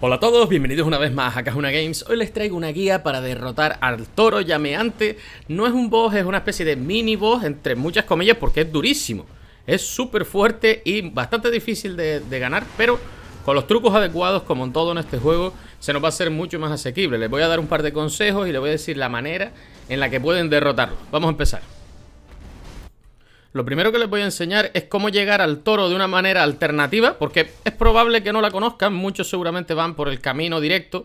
Hola a todos, bienvenidos una vez más a Kajuna Games. Hoy les traigo una guía para derrotar al toro llameante. No es un boss, es una especie de mini boss, entre muchas comillas, porque es durísimo. Es súper fuerte y bastante difícil de, de, ganar, pero con los trucos adecuados, como en todo en este juego, se nos va a hacer mucho más asequible. Les voy a dar un par de consejos y les voy a decir la manera en la que pueden derrotarlo. Vamos a empezar. Lo primero que les voy a enseñar es cómo llegar al toro de una manera alternativa, porque es probable que no la conozcan, muchos seguramente van por el camino directo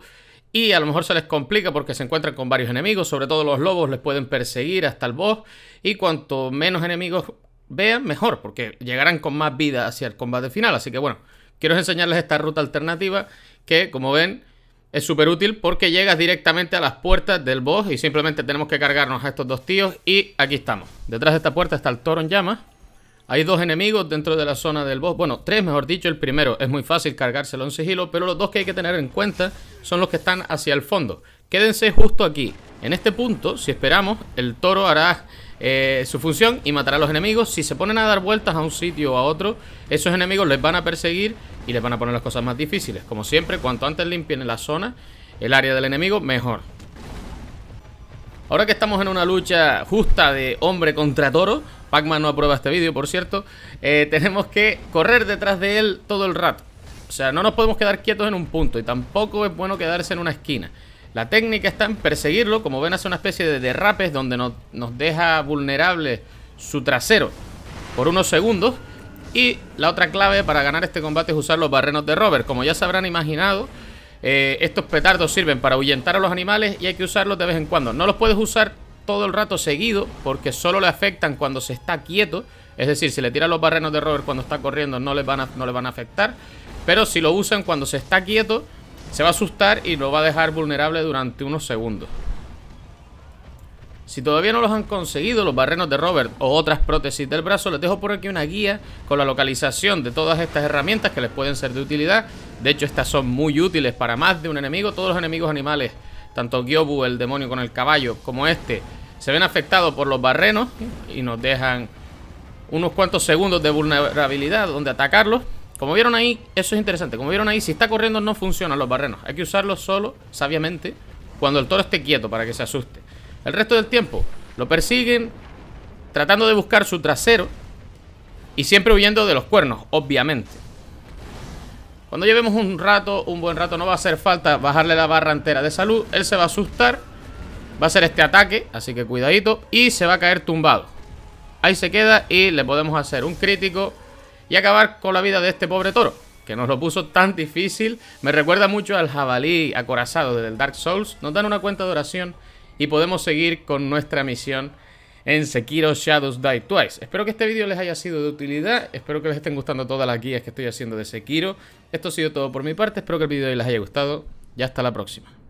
y a lo mejor se les complica porque se encuentran con varios enemigos, sobre todo los lobos les pueden perseguir hasta el boss y cuanto menos enemigos vean, mejor, porque llegarán con más vida hacia el combate final. Así que bueno, quiero enseñarles esta ruta alternativa que, como ven, es súper útil porque llegas directamente a las puertas del boss y simplemente tenemos que cargarnos a estos dos tíos y aquí estamos. Detrás de esta puerta está el toro en llamas. Hay dos enemigos dentro de la zona del boss, bueno, tres mejor dicho, el primero es muy fácil cargárselo en sigilo, pero los dos que hay que tener en cuenta son los que están hacia el fondo. Quédense justo aquí. En este punto, si esperamos, el toro hará eh, su función y matar a los enemigos. Si se ponen a dar vueltas a un sitio o a otro, esos enemigos les van a perseguir y les van a poner las cosas más difíciles. Como siempre, cuanto antes limpien la zona, el área del enemigo, mejor. Ahora que estamos en una lucha justa de hombre contra toro, Pac-Man no aprueba este vídeo, por cierto, eh, tenemos que correr detrás de él todo el rato. O sea, no nos podemos quedar quietos en un punto y tampoco es bueno quedarse en una esquina. La técnica está en perseguirlo, como ven hace una especie de derrapes donde nos, deja vulnerable su trasero por unos segundos. Y la otra clave para ganar este combate es usar los barrenos de rover. Como ya se habrán imaginado, eh, estos petardos sirven para ahuyentar a los animales y hay que usarlos de vez en cuando. No los puedes usar todo el rato seguido porque solo le afectan cuando se está quieto. Es decir, si le tiran los barrenos de rover cuando está corriendo no le van no van a afectar. Pero si lo usan cuando se está quieto se va a asustar y lo va a dejar vulnerable durante unos segundos. Si todavía no los han conseguido, los barrenos de Robert o otras prótesis del brazo, les dejo por aquí una guía con la localización de todas estas herramientas que les pueden ser de utilidad. De hecho, estas son muy útiles para más de un enemigo. Todos los enemigos animales, tanto Gyobu, el demonio con el caballo, como este, se ven afectados por los barrenos y nos dejan unos cuantos segundos de vulnerabilidad donde atacarlos. Como vieron ahí, eso es interesante. Como vieron ahí, si está corriendo no funcionan los barrenos. Hay que usarlos solo, sabiamente, cuando el toro esté quieto para que se asuste. El resto del tiempo lo persiguen tratando de buscar su trasero y siempre huyendo de los cuernos, obviamente. Cuando llevemos un rato, un buen rato, no va a hacer falta bajarle la barra entera de salud. Él se va a asustar, va a hacer este ataque, así que cuidadito, y se va a caer tumbado. Ahí se queda y le podemos hacer un crítico y acabar con la vida de este pobre toro, que nos lo puso tan difícil. Me recuerda mucho al jabalí acorazado del Dark Souls. Nos dan una cuenta de oración y podemos seguir con nuestra misión en Sekiro Shadows Die Twice. Espero que este vídeo les haya sido de utilidad, espero que les estén gustando todas las guías que estoy haciendo de Sekiro. Esto ha sido todo por mi parte, espero que el vídeo les haya gustado ya hasta la próxima.